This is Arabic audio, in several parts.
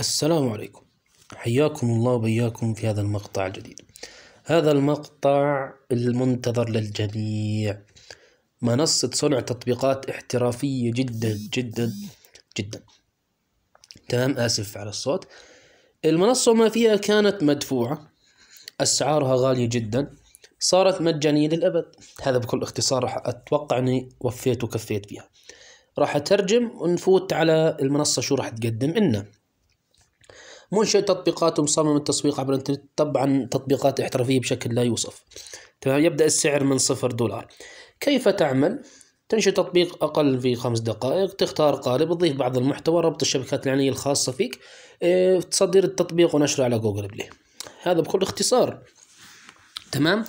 السلام عليكم حياكم الله وبياكم في هذا المقطع الجديد هذا المقطع المنتظر للجميع منصة صنع تطبيقات احترافية جدا جدا جدا تمام آسف على الصوت المنصة ما فيها كانت مدفوعة أسعارها غالية جدا صارت مجانية للأبد هذا بكل اختصار راح أتوقع أني وفيت وكفيت فيها راح أترجم ونفوت على المنصة شو راح تقدم إنه منشئ تطبيقات ومصمم التسويق عبر الانترنت طبعا تطبيقات احترافية بشكل لا يوصف تمام يبدأ السعر من صفر دولار كيف تعمل؟ تنشئ تطبيق أقل في خمس دقائق تختار قالب تضيف بعض المحتوى ربط الشبكات الإعلانية الخاصة فيك اه التطبيق ونشره على جوجل بلاي هذا بكل اختصار تمام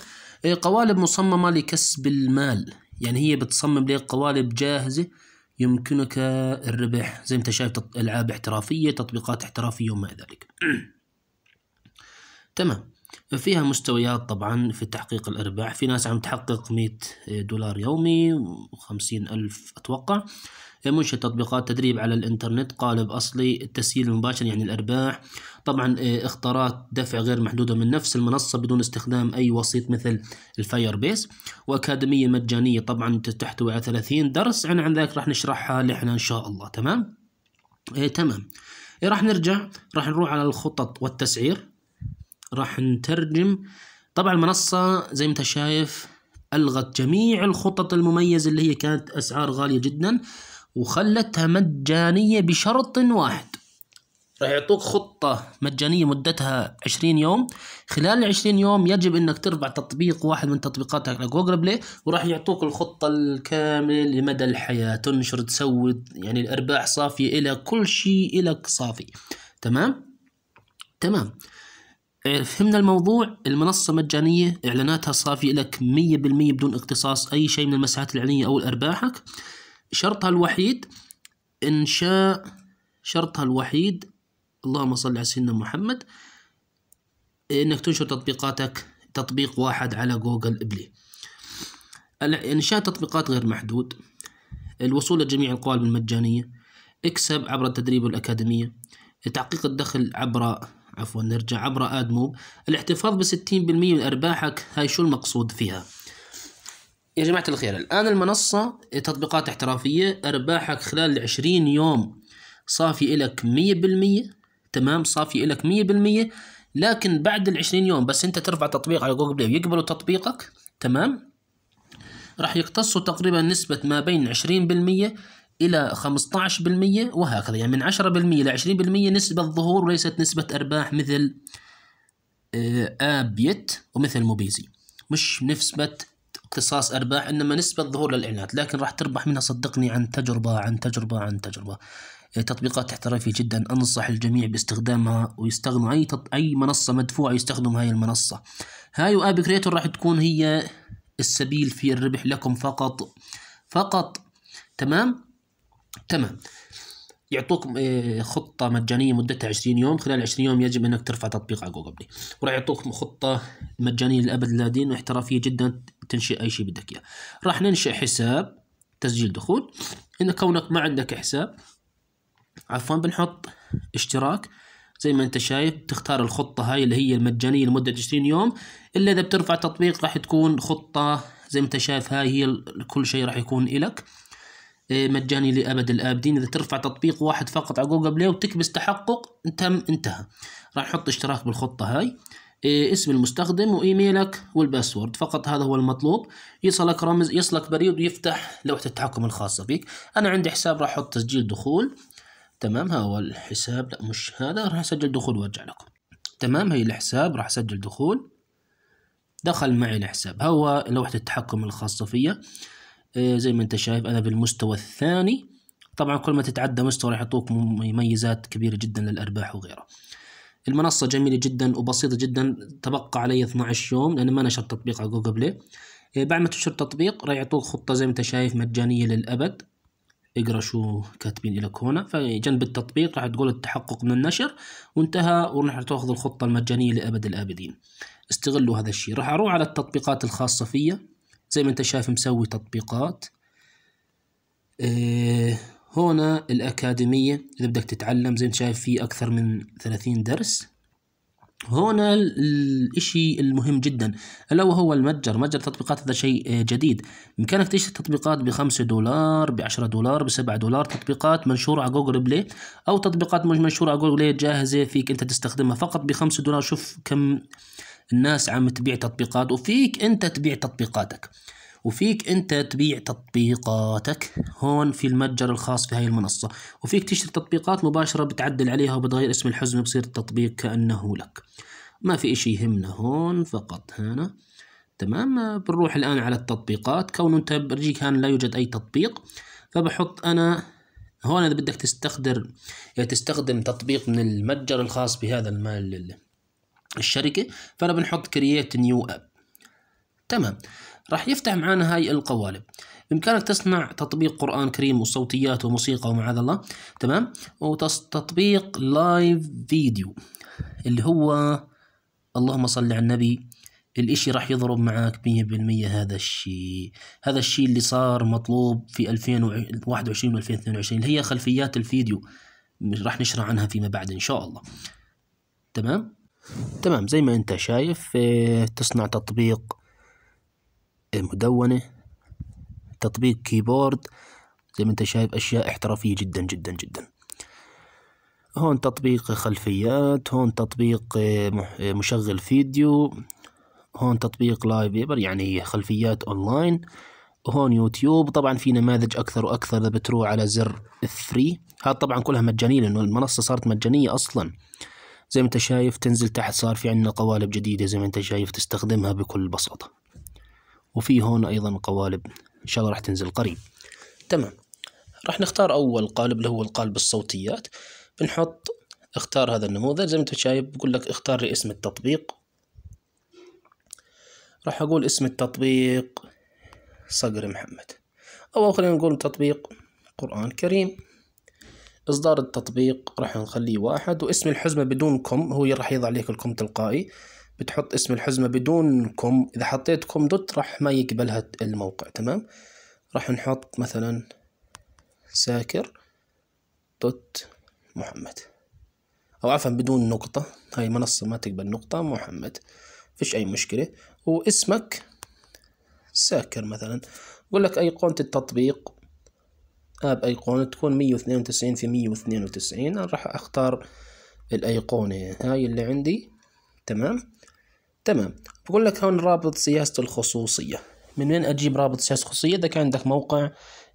آه، قوالب مصممة لكسب المال يعني هي بتصمم لك قوالب جاهزة يمكنك الربح زي ما انت شايف العاب احترافيه تطبيقات احترافيه وما ذلك تمام فيها مستويات طبعا في تحقيق الأرباح في ناس عم تحقق 100 دولار يومي وخمسين ألف أتوقع منشئ تطبيقات تدريب على الإنترنت قالب أصلي التسهيل المباشر يعني الأرباح طبعا آه، اختارات دفع غير محدودة من نفس المنصة بدون استخدام أي وسيط مثل الفاير بيس وأكاديمية مجانية طبعا تحتوي على 30 درس عن عن ذلك راح نشرحها لحنا إن شاء الله تمام؟ إيه تمام إيه راح نرجع راح نروح على الخطط والتسعير راح نترجم طبعا المنصة زي ما انت شايف ألغت جميع الخطط المميزة اللي هي كانت أسعار غالية جدا وخلتها مجانية بشرط واحد راح يعطوك خطة مجانية مدتها 20 يوم خلال ال 20 يوم يجب انك ترفع تطبيق واحد من تطبيقاتك على جوجل بلاي وراح يعطوك الخطة الكاملة لمدى الحياة تنشر تسوي يعني الارباح صافية الى كل شيء الك صافي تمام تمام إيه، فهمنا الموضوع المنصة مجانية إعلاناتها صافية لك 100% بدون اختصاص أي شيء من المساحات الإعلانية أو أرباحك شرطها الوحيد إنشاء شرطها الوحيد اللهم صل على سيدنا محمد إنك تنشر تطبيقاتك تطبيق واحد على جوجل بلاي إنشاء تطبيقات غير محدود الوصول لجميع القوالب المجانية اكسب عبر التدريب والأكاديمية تحقيق الدخل عبر عفوا نرجع عبر ادموب الاحتفاظ ب 60% من ارباحك هاي شو المقصود فيها يا جماعة الخير الآن المنصة تطبيقات احترافية أرباحك خلال 20 يوم صافي إلك 100% تمام صافي إلك 100% لكن بعد ال 20 يوم بس أنت ترفع تطبيق على جوجل بلاي ويقبلوا تطبيقك تمام راح يقتصوا تقريبا نسبة ما بين 20% إلى 15% وهكذا يعني من 10% إلى 20% نسبة ظهور وليست نسبة أرباح مثل آه، آبيت ومثل موبيزي مش نسبة اختصاص أرباح إنما نسبة ظهور للإعلانات لكن راح تربح منها صدقني عن تجربة عن تجربة عن تجربة آه، تطبيقات احترافية جدا أنصح الجميع باستخدامها ويستخدموا أي تط... أي منصة مدفوعة يستخدموا هاي المنصة هاي وآب كريتور راح تكون هي السبيل في الربح لكم فقط فقط تمام تمام يعطوك آه، خطة مجانية مدتها 20 يوم خلال 20 يوم يجب أنك ترفع تطبيق على جوجل بلاي وراح يعطوك خطة مجانية للأبد لا دين واحترافية جدا تنشئ أي شيء بدك إياه راح ننشئ حساب تسجيل دخول إن كونك ما عندك حساب عفوا بنحط اشتراك زي ما انت شايف تختار الخطة هاي اللي هي المجانية لمدة 20 يوم إلا إذا بترفع تطبيق راح تكون خطة زي ما انت شايف هاي هي كل شيء راح يكون إلك إيه، مجاني لابد الابدين اذا ترفع تطبيق واحد فقط على جوجل بلاي وتكبس تحقق تم انتهى راح نحط اشتراك بالخطه هاي إيه، اسم المستخدم وايميلك والباسورد فقط هذا هو المطلوب يصلك رمز يصلك بريد ويفتح لوحه التحكم الخاصه فيك انا عندي حساب راح احط تسجيل دخول تمام ها هو الحساب لا مش هذا راح اسجل دخول وارجع لكم تمام هي الحساب راح اسجل دخول دخل معي الحساب هو لوحه التحكم الخاصه فيا إيه، زي ما انت شايف انا بالمستوى الثاني طبعا كل ما تتعدى مستوى راح يعطوك مميزات كبيرة جدا للارباح وغيرها المنصة جميلة جدا وبسيطة جدا تبقى علي 12 يوم لأن ما نشرت تطبيق على جوجل بلاي إيه، بعد ما تنشر التطبيق راح يعطوك خطة زي ما انت شايف مجانية للأبد اقرا شو كاتبين لك هنا فجنب التطبيق راح تقول التحقق من النشر وانتهى وراح تاخذ الخطة المجانية لأبد الآبدين استغلوا هذا الشيء راح أروح على التطبيقات الخاصة فيا زي ما انت شايف مسوي تطبيقات إيه هنا الأكاديمية إذا بدك تتعلم زي ما انت شايف في أكثر من ثلاثين درس هنا الإشي المهم جدا ألا وهو المتجر متجر تطبيقات هذا شيء إيه، جديد بإمكانك تشتري تطبيقات بخمسة دولار بعشرة دولار بسبعة دولار تطبيقات منشورة على جوجل بلاي أو تطبيقات مش منشورة على جوجل بلاي جاهزة فيك أنت تستخدمها فقط بخمسة دولار شوف كم الناس عم تبيع تطبيقات وفيك انت تبيع تطبيقاتك وفيك انت تبيع تطبيقاتك هون في المتجر الخاص في هاي المنصة وفيك تشتري تطبيقات مباشرة بتعدل عليها وبتغير اسم الحزمة بصير التطبيق كأنه لك ما في اشي يهمنا هون فقط هنا تمام بنروح الآن على التطبيقات كونه انت برجي كان لا يوجد أي تطبيق فبحط أنا هون إذا بدك تستخدم يعني تستخدم تطبيق من المتجر الخاص بهذا المال الشركة فأنا بنحط كرييت نيو أب تمام راح يفتح معنا هاي القوالب بإمكانك تصنع تطبيق قرآن كريم وصوتيات وموسيقى ومعاذ الله تمام وتطبيق لايف فيديو اللي هو اللهم صل على النبي الإشي راح يضرب معك مية بالمية هذا الشيء هذا الشيء اللي صار مطلوب في 2021 و 2022 اللي هي خلفيات الفيديو راح نشرح عنها فيما بعد إن شاء الله تمام تمام زي ما انت شايف آه، تصنع تطبيق آه، مدونة تطبيق كيبورد زي ما انت شايف اشياء احترافية جدا جدا جدا هون تطبيق خلفيات هون تطبيق آه، مشغل فيديو هون تطبيق لايف بيبر يعني خلفيات اونلاين وهون يوتيوب طبعا في نماذج اكثر واكثر اذا بتروح على زر الثري هذا طبعا كلها مجانيه لانه المنصه صارت مجانيه اصلا زي ما انت شايف تنزل تحت صار في عندنا قوالب جديدة زي ما انت شايف تستخدمها بكل بساطة وفي هون أيضا قوالب إن شاء الله راح تنزل قريب تمام راح نختار أول قالب اللي هو القالب الصوتيات بنحط اختار هذا النموذج زي ما انت شايف بقول لك اختار لي اسم التطبيق راح أقول اسم التطبيق صقر محمد أو خلينا نقول تطبيق قرآن كريم اصدار التطبيق راح نخليه واحد واسم الحزمة بدون كوم هو راح يضع عليك الكوم تلقائي بتحط اسم الحزمة بدون كوم اذا حطيت كوم دوت راح ما يقبلها الموقع تمام راح نحط مثلا ساكر دوت محمد او عفوا بدون نقطة هاي المنصة ما تقبل نقطة محمد فيش اي مشكلة واسمك ساكر مثلا يقول لك ايقونة التطبيق اب ايقونة تكون مية واثنين وتسعين في مية واثنين وتسعين أنا راح أختار الأيقونة هاي اللي عندي تمام تمام بقول لك هون رابط سياسة الخصوصية من وين أجيب رابط سياسة الخصوصية إذا كان عندك موقع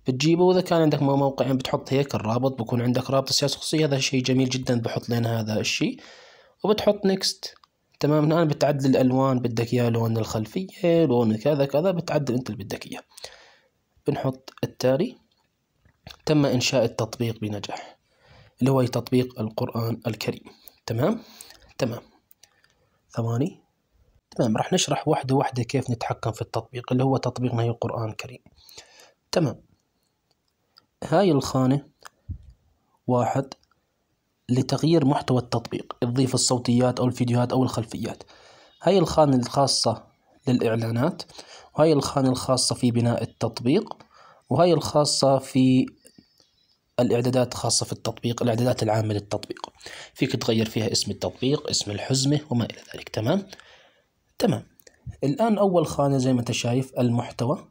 بتجيبه وإذا كان عندك موقع يعني بتحط هيك الرابط بكون عندك رابط سياسة الخصوصية هذا شيء جميل جدا بحط لين هذا الشيء وبتحط نيكست تمام الآن بتعدل الألوان بدك إياه لون الخلفية لون كذا كذا بتعدل أنت اللي بدك إياه بنحط التالي تم إنشاء التطبيق بنجاح اللي هو تطبيق القرآن الكريم تمام تمام ثواني تمام راح نشرح واحدة واحدة كيف نتحكم في التطبيق اللي هو تطبيق ما هي القرآن الكريم تمام هاي الخانة واحد لتغيير محتوى التطبيق تضيف الصوتيات أو الفيديوهات أو الخلفيات هاي الخانة الخاصة للإعلانات وهاي الخانة الخاصة في بناء التطبيق وهاي الخاصة في الإعدادات خاصة في التطبيق الإعدادات العامة للتطبيق فيك تغير فيها اسم التطبيق اسم الحزمة وما إلى ذلك تمام تمام الآن أول خانة زي ما أنت شايف المحتوى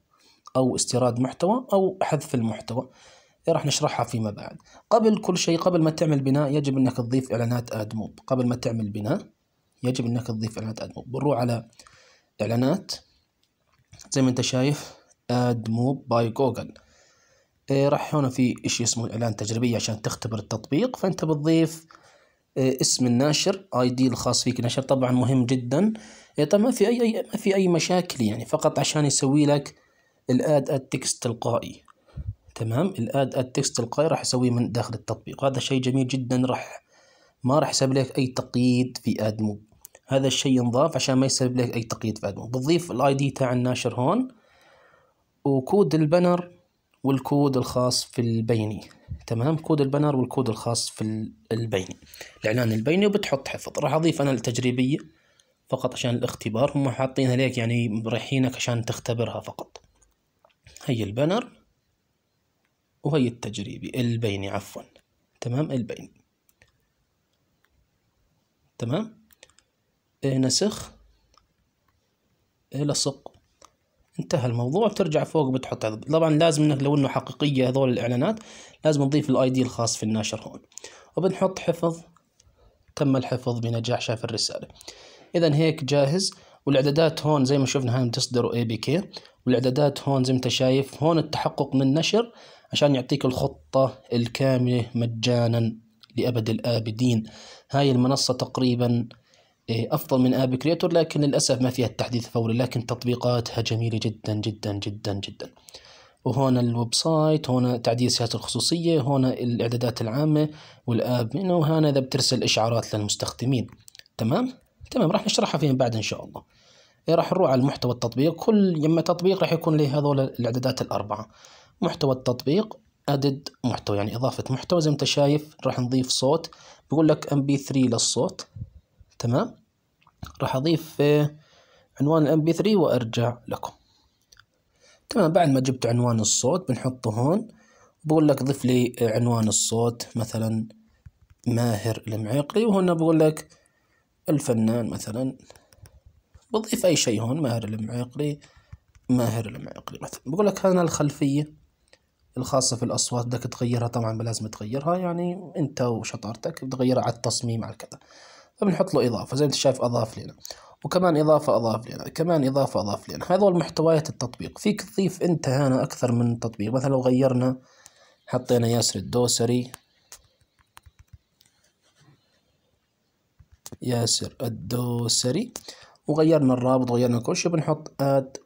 أو استيراد محتوى أو حذف المحتوى إيه، راح نشرحها فيما بعد قبل كل شيء قبل ما تعمل بناء يجب أنك تضيف إعلانات أدموب قبل ما تعمل بناء يجب أنك تضيف إعلانات أدموب بنروح على إعلانات زي ما أنت شايف أدموب باي جوجل إيه، راح هنا في شيء اسمه الإعلان تجريبي عشان تختبر التطبيق فأنت بتضيف إيه، اسم الناشر اي دي الخاص فيك نشر طبعا مهم جدا إيه، طبعا ما في اي ما في اي مشاكل يعني فقط عشان يسوي لك الاد اد تكست تلقائي تمام الاد اد تكست تلقائي راح يسويه من داخل التطبيق هذا شيء جميل جدا راح ما راح يسبب لك اي تقييد في ادمو هذا الشيء ينضاف عشان ما يسبب لك اي تقييد في ادمو بتضيف الاي دي تاع الناشر هون وكود البنر والكود الخاص في البيني تمام كود البنر والكود الخاص في البيني الاعلان البيني وبتحط حفظ راح اضيف انا التجريبيه فقط عشان الاختبار هم حاطينها ليك يعني مريحينك عشان تختبرها فقط هي البنر وهي التجريبي البيني عفوا تمام البيني تمام إيه، نسخ إيه، لصق انتهى الموضوع بترجع فوق بتحط هذا طبعا لازم انك لو انه حقيقيه هذول الاعلانات لازم نضيف الاي دي الخاص في الناشر هون وبنحط حفظ تم الحفظ بنجاح شاف الرساله اذا هيك جاهز والاعدادات هون زي ما شفنا هون تصدر اي بي كي والاعدادات هون زي ما انت شايف هون التحقق من نشر عشان يعطيك الخطه الكامله مجانا لابد الابدين هاي المنصه تقريبا إيه، افضل من اب كريتور لكن للاسف ما فيها التحديث الفوري لكن تطبيقاتها جميله جدا جدا جدا جدا وهنا الويب سايت هنا تعديل سياسة الخصوصية هنا الإعدادات العامة والآب هنا وهنا إذا بترسل إشعارات للمستخدمين تمام تمام راح نشرحها فيما بعد إن شاء الله إيه، راح نروح على محتوى التطبيق كل يما تطبيق راح يكون له هذول الإعدادات الأربعة محتوى التطبيق أدد محتوى يعني إضافة محتوى زي ما أنت شايف راح نضيف صوت بقول لك ام بي 3 للصوت تمام راح أضيف عنوان الام بي 3 وأرجع لكم تمام بعد ما جبت عنوان الصوت بنحطه هون بقول لك ضيف لي عنوان الصوت مثلا ماهر المعيقلي وهنا بقول لك الفنان مثلا بضيف أي شيء هون ماهر المعيقلي ماهر المعيقلي مثلا بقول لك هنا الخلفية الخاصة في الأصوات بدك تغيرها طبعا لازم تغيرها يعني أنت وشطارتك بتغيرها على التصميم على كذا فبنحط له إضافة زي ما أنت شايف أضاف لنا وكمان إضافة أضاف لنا كمان إضافة أضاف لنا هذول محتويات التطبيق فيك تضيف أنت هنا أكثر من تطبيق مثلا لو غيرنا حطينا ياسر الدوسري ياسر الدوسري وغيرنا الرابط وغيرنا كل شيء بنحط اد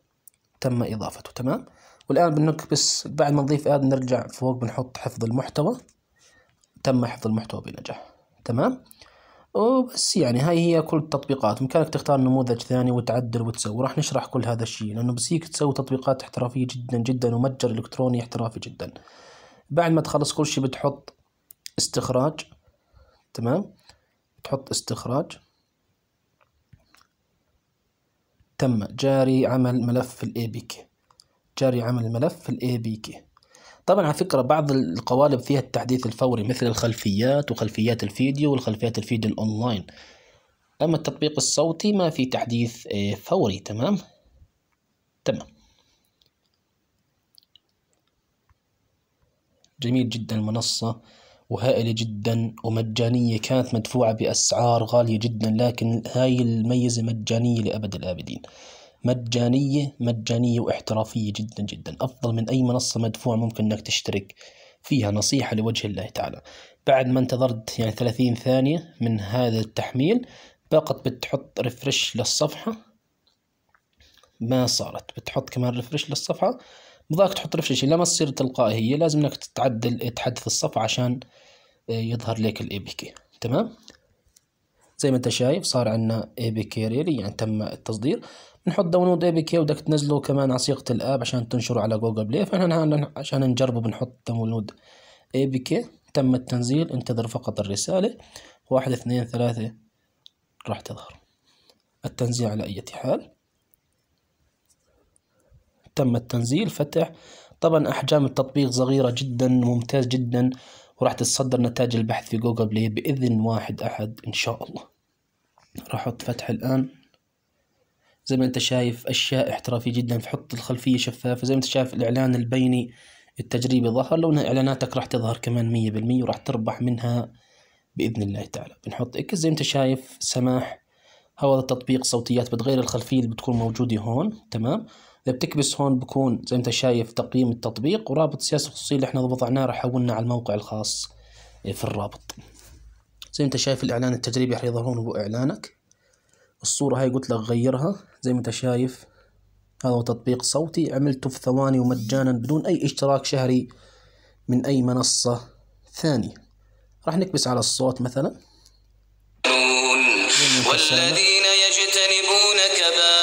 تم اضافته تمام والان بنكبس بعد ما نضيف اد نرجع فوق بنحط حفظ المحتوى تم حفظ المحتوى بنجاح تمام وبس يعني هاي هي كل التطبيقات بإمكانك تختار نموذج ثاني وتعدل وتسوي راح نشرح كل هذا الشيء لأنه بسيك تسوي تطبيقات احترافية جدا جدا ومتجر إلكتروني احترافي جدا بعد ما تخلص كل شيء بتحط استخراج تمام تحط استخراج تم جاري عمل ملف الاي بي كي جاري عمل ملف الاي بي كي طبعا على فكرة بعض القوالب فيها التحديث الفوري مثل الخلفيات وخلفيات الفيديو والخلفيات الفيديو الأونلاين أما التطبيق الصوتي ما في تحديث آه، فوري تمام تمام جميل جدا المنصة وهائلة جدا ومجانية كانت مدفوعة بأسعار غالية جدا لكن هاي الميزة مجانية لأبد الآبدين مجانية مجانية واحترافية جدا جدا أفضل من أي منصة مدفوعة ممكن أنك تشترك فيها نصيحة لوجه الله تعالى بعد ما انتظرت يعني 30 ثانية من هذا التحميل فقط بتحط ريفرش للصفحة ما صارت بتحط كمان ريفرش للصفحة بضاك تحط ريفرش لما تصير تلقائية لازم انك تتعدل تحدث الصفحة عشان آه، يظهر لك الاي بي كي تمام زي ما انت شايف صار عندنا اي بي كي ريلي يعني تم التصدير بنحط داونلود اي بي كي وبدك تنزله كمان عصيقة الاب عشان تنشره على جوجل بلاي فنحن عشان نجربه بنحط داونلود اي بي كي تم التنزيل انتظر فقط الرسالة واحد اثنين ثلاثة راح تظهر التنزيل على أي حال تم التنزيل فتح طبعا أحجام التطبيق صغيرة جدا ممتاز جدا وراح تتصدر نتائج البحث في جوجل بلاي بإذن واحد أحد إن شاء الله راح أحط فتح الآن زي ما أنت شايف أشياء احترافية جدا فحط الخلفية شفافة زي ما أنت شايف الإعلان البيني التجريبي ظهر لو ان إعلاناتك راح تظهر كمان مية بالمية وراح تربح منها بإذن الله تعالى بنحط إكس زي ما أنت شايف سماح هذا التطبيق صوتيات بتغير الخلفية اللي بتكون موجودة هون تمام اذا بتكبس هون بكون زي ما انت شايف تقييم التطبيق ورابط سياسه الخصوصيه اللي احنا وضعناه راح حولنا على الموقع الخاص إيه، في الرابط زي ما انت شايف الاعلان التجريبي راح يظهرون هو اعلانك الصوره هاي قلت لك غيرها زي ما انت شايف هذا هو تطبيق صوتي عملته في ثواني ومجانا بدون اي اشتراك شهري من اي منصه ثانيه راح نكبس على الصوت مثلا والذين يجتنبون كبائر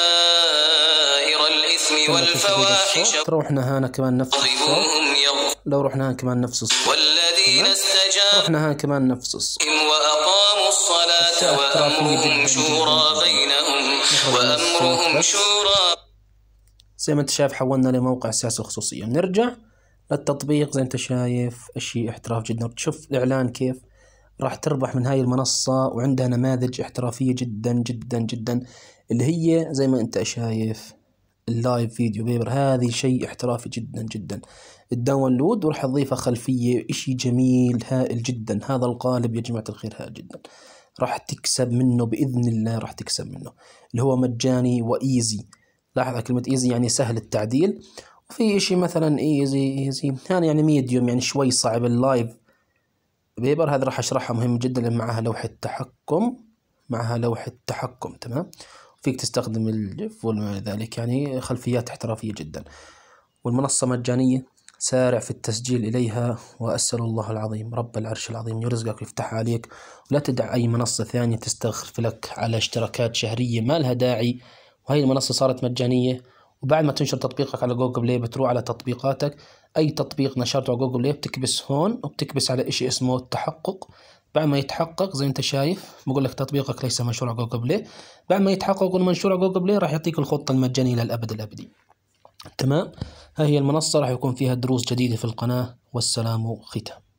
الاثم والفواحش رحنا هنا كمان نفس لو رحنا هنا كمان نفس الصوت والذين استجابوا رحنا هنا كمان نفس الصوت وأقاموا الصلاة وأمرهم شورى بينهم وأمرهم شورى زي ما انت شايف حولنا لموقع سياسة خصوصيه بنرجع للتطبيق زي انت شايف اشي احتراف جدا تشوف الاعلان كيف راح تربح من هاي المنصة وعندها نماذج احترافية جدا جدا جدا اللي هي زي ما انت شايف اللايف فيديو بيبر هذه شيء احترافي جدا جدا الداونلود وراح اضيفه خلفيه شيء جميل هائل جدا هذا القالب يا جماعه الخير هائل جدا راح تكسب منه باذن الله راح تكسب منه اللي هو مجاني وايزي لاحظ كلمه ايزي يعني سهل التعديل وفي شيء مثلا ايزي ايزي ثاني يعني ميديوم يعني شوي صعب اللايف بيبر هذا راح اشرحها مهم جدا لان معها لوحه تحكم معها لوحه تحكم تمام فيك تستخدم الجف وما ذلك يعني خلفيات احترافية جدا والمنصة مجانية سارع في التسجيل إليها وأسأل الله العظيم رب العرش العظيم يرزقك ويفتح عليك ولا تدع أي منصة ثانية تستغرف لك على اشتراكات شهرية ما لها داعي وهي المنصة صارت مجانية وبعد ما تنشر تطبيقك على جوجل بلاي بتروح على تطبيقاتك أي تطبيق نشرته على جوجل بلاي بتكبس هون وبتكبس على إشي اسمه التحقق بعد ما يتحقق زي انت شايف بقول لك تطبيقك ليس منشور على جوجل بلاي بعد ما يتحقق منشور على جوجل بلاي راح يعطيك الخطة المجانية للابد الأبدي تمام ها هي المنصة راح يكون فيها دروس جديدة في القناة والسلام ختام